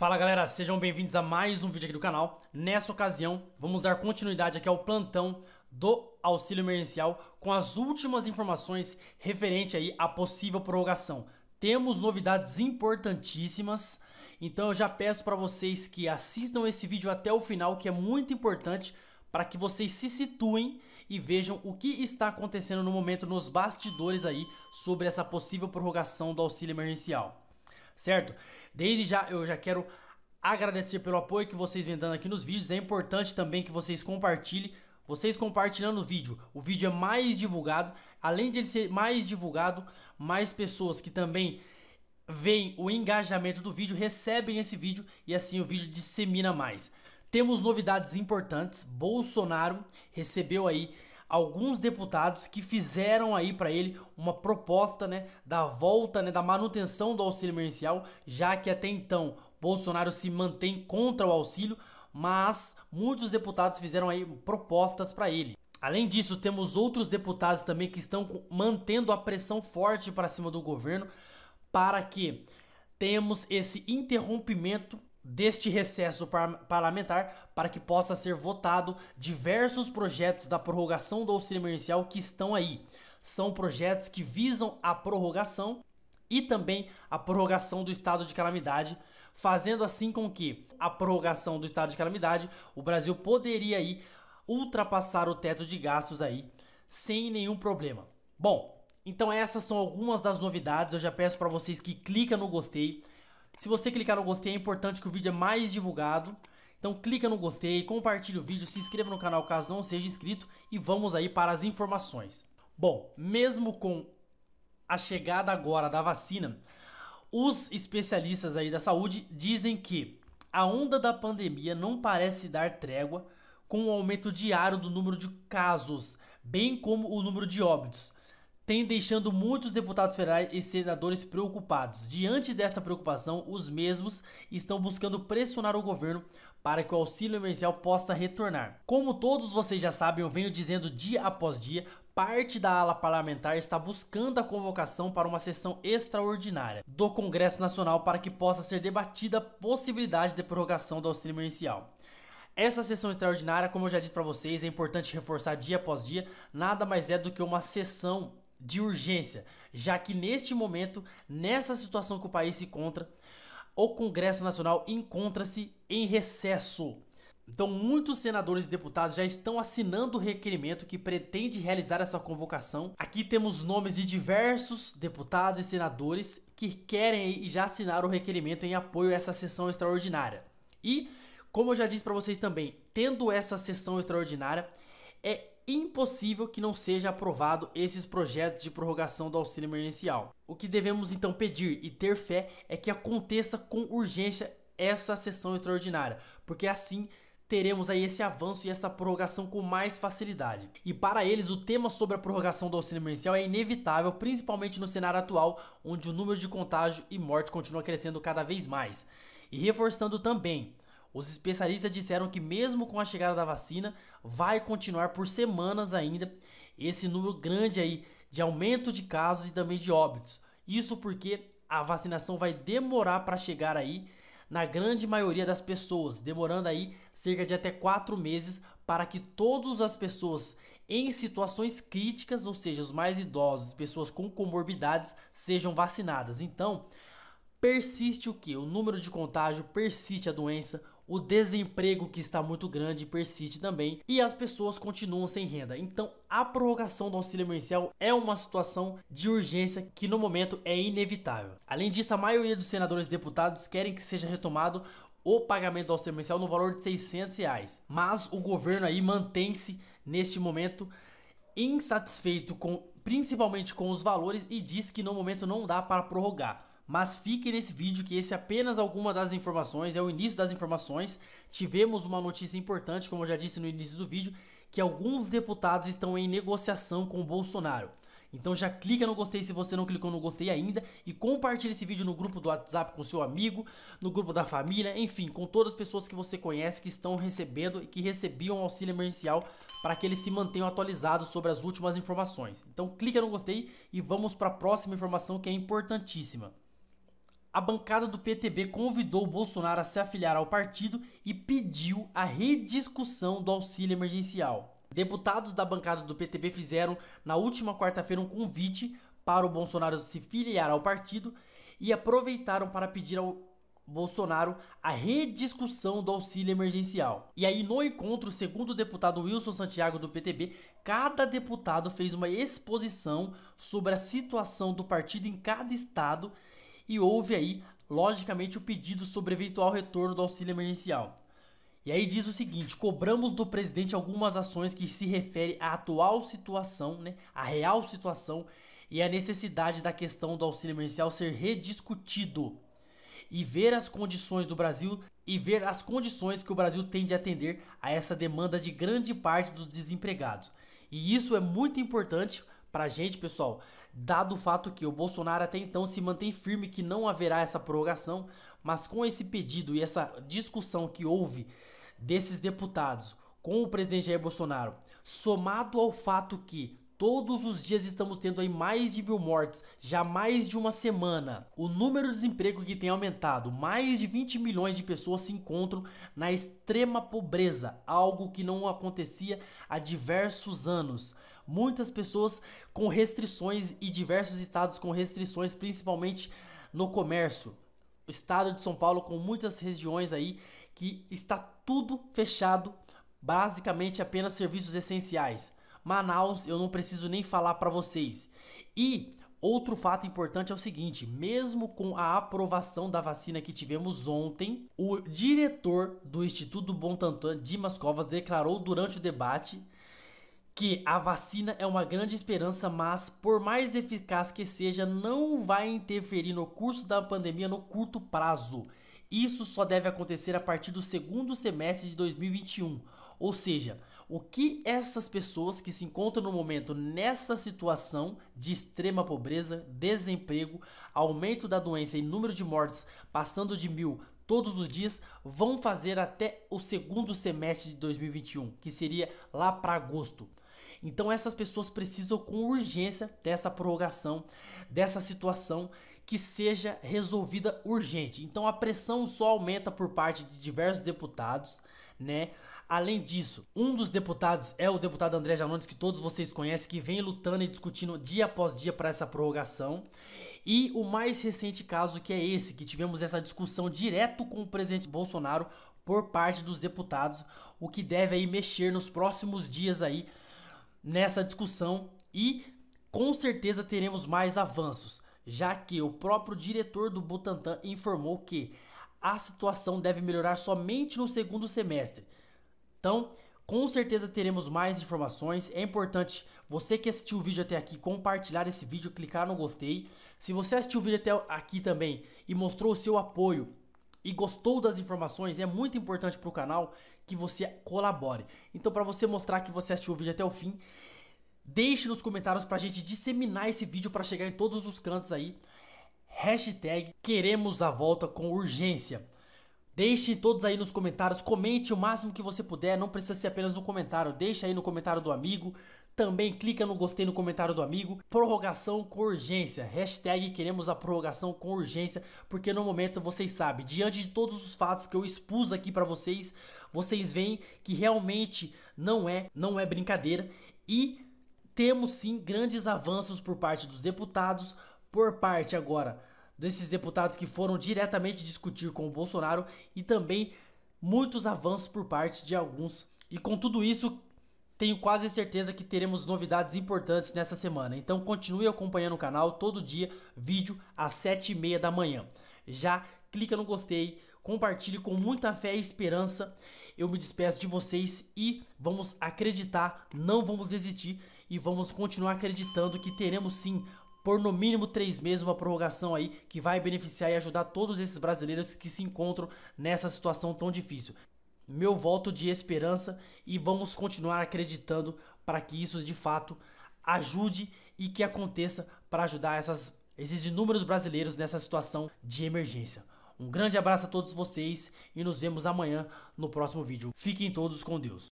Fala galera, sejam bem-vindos a mais um vídeo aqui do canal. Nessa ocasião, vamos dar continuidade aqui ao plantão do auxílio emergencial com as últimas informações referente aí à possível prorrogação. Temos novidades importantíssimas, então eu já peço para vocês que assistam esse vídeo até o final, que é muito importante para que vocês se situem e vejam o que está acontecendo no momento nos bastidores aí sobre essa possível prorrogação do auxílio emergencial certo? Desde já eu já quero agradecer pelo apoio que vocês vêm dando aqui nos vídeos. É importante também que vocês compartilhem. Vocês compartilhando o vídeo, o vídeo é mais divulgado. Além de ele ser mais divulgado, mais pessoas que também veem o engajamento do vídeo recebem esse vídeo e assim o vídeo dissemina mais. Temos novidades importantes. Bolsonaro recebeu aí alguns deputados que fizeram aí para ele uma proposta, né, da volta, né, da manutenção do auxílio emergencial, já que até então Bolsonaro se mantém contra o auxílio, mas muitos deputados fizeram aí propostas para ele. Além disso, temos outros deputados também que estão mantendo a pressão forte para cima do governo para que temos esse interrompimento deste recesso parlamentar para que possa ser votado diversos projetos da prorrogação do auxílio emergencial que estão aí. São projetos que visam a prorrogação e também a prorrogação do estado de calamidade, fazendo assim com que a prorrogação do estado de calamidade, o Brasil poderia aí ultrapassar o teto de gastos aí sem nenhum problema. Bom, então essas são algumas das novidades. Eu já peço para vocês que clica no gostei, se você clicar no gostei, é importante que o vídeo é mais divulgado. Então clica no gostei, compartilha o vídeo, se inscreva no canal caso não seja inscrito e vamos aí para as informações. Bom, mesmo com a chegada agora da vacina, os especialistas aí da saúde dizem que a onda da pandemia não parece dar trégua com o aumento diário do número de casos, bem como o número de óbitos tem deixando muitos deputados federais e senadores preocupados. Diante dessa preocupação, os mesmos estão buscando pressionar o governo para que o auxílio emergencial possa retornar. Como todos vocês já sabem, eu venho dizendo dia após dia, parte da ala parlamentar está buscando a convocação para uma sessão extraordinária do Congresso Nacional para que possa ser debatida a possibilidade de prorrogação do auxílio emergencial. Essa sessão extraordinária, como eu já disse para vocês, é importante reforçar dia após dia, nada mais é do que uma sessão de urgência, já que neste momento, nessa situação que o país se encontra, o Congresso Nacional encontra-se em recesso. Então, muitos senadores e deputados já estão assinando o requerimento que pretende realizar essa convocação. Aqui temos nomes de diversos deputados e senadores que querem e já assinaram o requerimento em apoio a essa sessão extraordinária. E, como eu já disse para vocês também, tendo essa sessão extraordinária, é impossível que não seja aprovado esses projetos de prorrogação do auxílio emergencial. O que devemos então pedir e ter fé é que aconteça com urgência essa sessão extraordinária, porque assim teremos aí esse avanço e essa prorrogação com mais facilidade. E para eles, o tema sobre a prorrogação do auxílio emergencial é inevitável, principalmente no cenário atual, onde o número de contágio e morte continua crescendo cada vez mais. E reforçando também os especialistas disseram que, mesmo com a chegada da vacina, vai continuar por semanas ainda esse número grande aí de aumento de casos e também de óbitos. Isso porque a vacinação vai demorar para chegar aí na grande maioria das pessoas, demorando aí cerca de até quatro meses para que todas as pessoas em situações críticas, ou seja, os mais idosos, pessoas com comorbidades, sejam vacinadas. Então, persiste o que? O número de contágio, persiste a doença, o desemprego que está muito grande persiste também e as pessoas continuam sem renda. Então, a prorrogação do auxílio emergencial é uma situação de urgência que no momento é inevitável. Além disso, a maioria dos senadores e deputados querem que seja retomado o pagamento do auxílio emergencial no valor de 600 reais. Mas o governo aí mantém-se neste momento insatisfeito com principalmente com os valores e diz que no momento não dá para prorrogar. Mas fique nesse vídeo que esse é apenas alguma das informações, é o início das informações. Tivemos uma notícia importante, como eu já disse no início do vídeo, que alguns deputados estão em negociação com o Bolsonaro. Então já clica no gostei se você não clicou no gostei ainda e compartilha esse vídeo no grupo do WhatsApp com seu amigo, no grupo da família, enfim, com todas as pessoas que você conhece que estão recebendo e que recebiam auxílio emergencial para que eles se mantenham atualizados sobre as últimas informações. Então clica no gostei e vamos para a próxima informação que é importantíssima a bancada do PTB convidou Bolsonaro a se afiliar ao partido e pediu a rediscussão do auxílio emergencial. Deputados da bancada do PTB fizeram, na última quarta-feira, um convite para o Bolsonaro se filiar ao partido e aproveitaram para pedir ao Bolsonaro a rediscussão do auxílio emergencial. E aí, no encontro, segundo o deputado Wilson Santiago do PTB, cada deputado fez uma exposição sobre a situação do partido em cada estado e houve aí, logicamente, o pedido sobre eventual retorno do auxílio emergencial. E aí diz o seguinte: cobramos do presidente algumas ações que se referem à atual situação, né, à real situação e à necessidade da questão do auxílio emergencial ser rediscutido e ver as condições do Brasil e ver as condições que o Brasil tem de atender a essa demanda de grande parte dos desempregados. E isso é muito importante Pra gente, pessoal, dado o fato que o Bolsonaro até então se mantém firme que não haverá essa prorrogação, mas com esse pedido e essa discussão que houve desses deputados com o presidente Jair Bolsonaro, somado ao fato que todos os dias estamos tendo aí mais de mil mortes, já mais de uma semana. O número de desemprego que tem aumentado, mais de 20 milhões de pessoas se encontram na extrema pobreza, algo que não acontecia há diversos anos muitas pessoas com restrições e diversos estados com restrições, principalmente no comércio. O estado de São Paulo com muitas regiões aí que está tudo fechado, basicamente apenas serviços essenciais. Manaus, eu não preciso nem falar para vocês. E outro fato importante é o seguinte, mesmo com a aprovação da vacina que tivemos ontem, o diretor do Instituto Bontantan, Dimas Covas, declarou durante o debate que a vacina é uma grande esperança, mas por mais eficaz que seja, não vai interferir no curso da pandemia no curto prazo. Isso só deve acontecer a partir do segundo semestre de 2021. Ou seja, o que essas pessoas que se encontram no momento nessa situação de extrema pobreza, desemprego, aumento da doença e número de mortes passando de mil todos os dias vão fazer até o segundo semestre de 2021, que seria lá para agosto. Então essas pessoas precisam com urgência dessa prorrogação, dessa situação que seja resolvida urgente. Então a pressão só aumenta por parte de diversos deputados, né? Além disso, um dos deputados é o deputado André Janones, que todos vocês conhecem, que vem lutando e discutindo dia após dia para essa prorrogação. E o mais recente caso que é esse, que tivemos essa discussão direto com o presidente Bolsonaro por parte dos deputados, o que deve aí mexer nos próximos dias aí nessa discussão e com certeza teremos mais avanços, já que o próprio diretor do Butantan informou que a situação deve melhorar somente no segundo semestre. Então, com certeza teremos mais informações. É importante você que assistiu o vídeo até aqui compartilhar esse vídeo, clicar no gostei. Se você assistiu o vídeo até aqui também e mostrou o seu apoio e gostou das informações, é muito importante para o canal que você colabore. Então, para você mostrar que você assistiu o vídeo até o fim, deixe nos comentários para a gente disseminar esse vídeo para chegar em todos os cantos aí. Hashtag queremos a volta com urgência. Deixe todos aí nos comentários, comente o máximo que você puder, não precisa ser apenas um comentário. Deixe aí no comentário do amigo, também clica no gostei no comentário do amigo. Prorrogação com urgência. Hashtag queremos a prorrogação com urgência. Porque no momento vocês sabem, diante de todos os fatos que eu expus aqui para vocês, vocês veem que realmente não é, não é brincadeira. E temos sim grandes avanços por parte dos deputados, por parte agora desses deputados que foram diretamente discutir com o Bolsonaro e também muitos avanços por parte de alguns. E com tudo isso, tenho quase certeza que teremos novidades importantes nessa semana, então continue acompanhando o canal todo dia, vídeo às 7h30 da manhã. Já clica no gostei, compartilhe com muita fé e esperança. Eu me despeço de vocês e vamos acreditar, não vamos desistir e vamos continuar acreditando que teremos sim por no mínimo três meses uma prorrogação aí que vai beneficiar e ajudar todos esses brasileiros que se encontram nessa situação tão difícil meu voto de esperança e vamos continuar acreditando para que isso de fato ajude e que aconteça para ajudar essas, esses inúmeros brasileiros nessa situação de emergência. Um grande abraço a todos vocês e nos vemos amanhã no próximo vídeo. Fiquem todos com Deus.